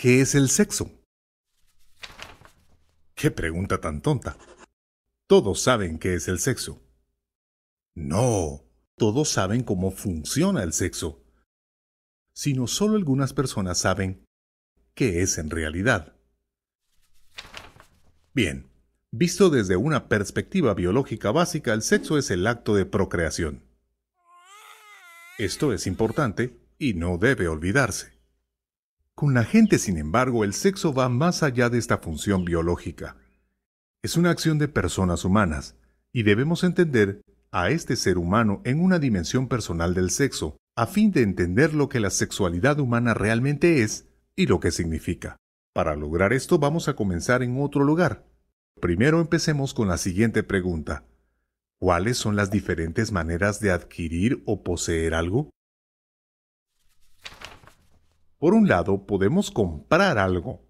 ¿Qué es el sexo? Qué pregunta tan tonta. Todos saben qué es el sexo. No, todos saben cómo funciona el sexo, sino solo algunas personas saben qué es en realidad. Bien, visto desde una perspectiva biológica básica, el sexo es el acto de procreación. Esto es importante y no debe olvidarse. Con la gente, sin embargo, el sexo va más allá de esta función biológica. Es una acción de personas humanas, y debemos entender a este ser humano en una dimensión personal del sexo, a fin de entender lo que la sexualidad humana realmente es y lo que significa. Para lograr esto vamos a comenzar en otro lugar. Primero empecemos con la siguiente pregunta. ¿Cuáles son las diferentes maneras de adquirir o poseer algo? Por un lado, podemos comprar algo.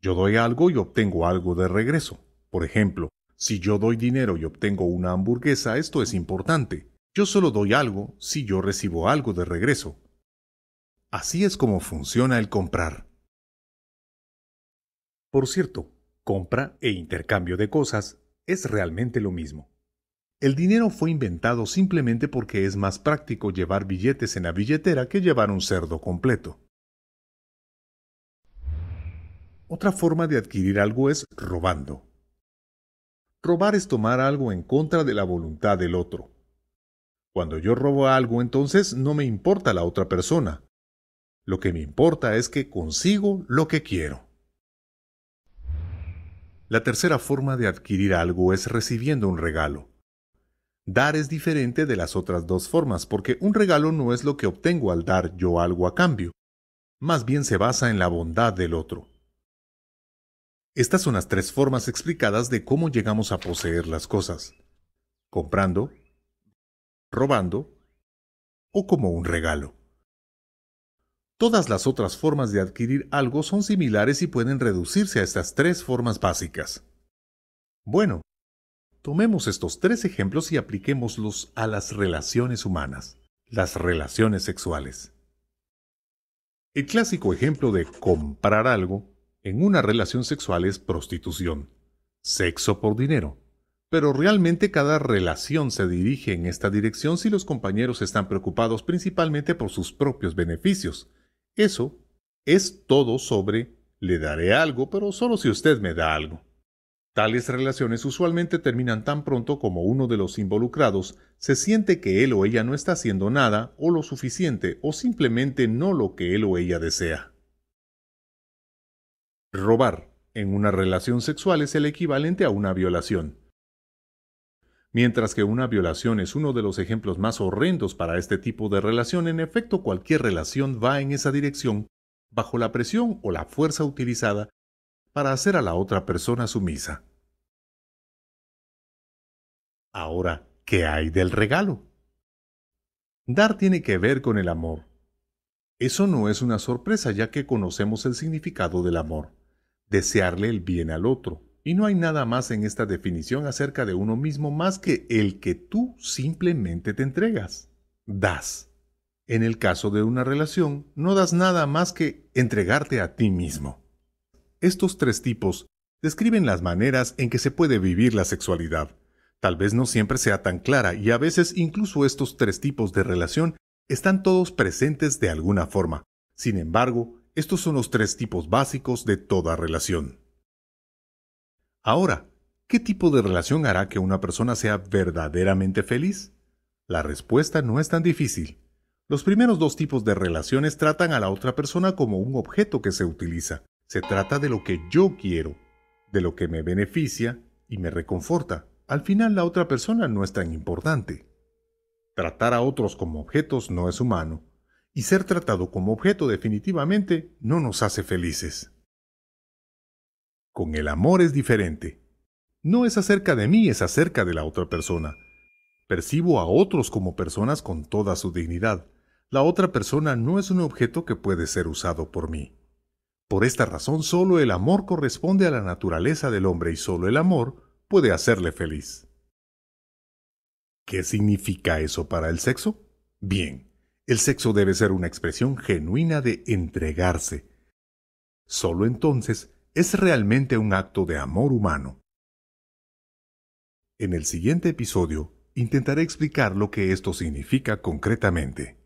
Yo doy algo y obtengo algo de regreso. Por ejemplo, si yo doy dinero y obtengo una hamburguesa, esto es importante. Yo solo doy algo si yo recibo algo de regreso. Así es como funciona el comprar. Por cierto, compra e intercambio de cosas es realmente lo mismo. El dinero fue inventado simplemente porque es más práctico llevar billetes en la billetera que llevar un cerdo completo. Otra forma de adquirir algo es robando. Robar es tomar algo en contra de la voluntad del otro. Cuando yo robo algo, entonces no me importa la otra persona. Lo que me importa es que consigo lo que quiero. La tercera forma de adquirir algo es recibiendo un regalo. Dar es diferente de las otras dos formas porque un regalo no es lo que obtengo al dar yo algo a cambio. Más bien se basa en la bondad del otro. Estas son las tres formas explicadas de cómo llegamos a poseer las cosas. Comprando, robando o como un regalo. Todas las otras formas de adquirir algo son similares y pueden reducirse a estas tres formas básicas. Bueno, tomemos estos tres ejemplos y apliquémoslos a las relaciones humanas, las relaciones sexuales. El clásico ejemplo de comprar algo en una relación sexual es prostitución, sexo por dinero. Pero realmente cada relación se dirige en esta dirección si los compañeros están preocupados principalmente por sus propios beneficios. Eso es todo sobre le daré algo, pero solo si usted me da algo. Tales relaciones usualmente terminan tan pronto como uno de los involucrados se siente que él o ella no está haciendo nada o lo suficiente o simplemente no lo que él o ella desea. Robar en una relación sexual es el equivalente a una violación. Mientras que una violación es uno de los ejemplos más horrendos para este tipo de relación, en efecto cualquier relación va en esa dirección bajo la presión o la fuerza utilizada para hacer a la otra persona sumisa. Ahora, ¿qué hay del regalo? Dar tiene que ver con el amor. Eso no es una sorpresa ya que conocemos el significado del amor desearle el bien al otro. Y no hay nada más en esta definición acerca de uno mismo más que el que tú simplemente te entregas, das. En el caso de una relación, no das nada más que entregarte a ti mismo. Estos tres tipos describen las maneras en que se puede vivir la sexualidad. Tal vez no siempre sea tan clara y a veces incluso estos tres tipos de relación están todos presentes de alguna forma. Sin embargo, estos son los tres tipos básicos de toda relación. Ahora, ¿qué tipo de relación hará que una persona sea verdaderamente feliz? La respuesta no es tan difícil. Los primeros dos tipos de relaciones tratan a la otra persona como un objeto que se utiliza. Se trata de lo que yo quiero, de lo que me beneficia y me reconforta. Al final la otra persona no es tan importante. Tratar a otros como objetos no es humano y ser tratado como objeto definitivamente no nos hace felices. Con el amor es diferente. No es acerca de mí, es acerca de la otra persona. Percibo a otros como personas con toda su dignidad. La otra persona no es un objeto que puede ser usado por mí. Por esta razón solo el amor corresponde a la naturaleza del hombre y solo el amor puede hacerle feliz. ¿Qué significa eso para el sexo? Bien, el sexo debe ser una expresión genuina de entregarse. Solo entonces es realmente un acto de amor humano. En el siguiente episodio intentaré explicar lo que esto significa concretamente.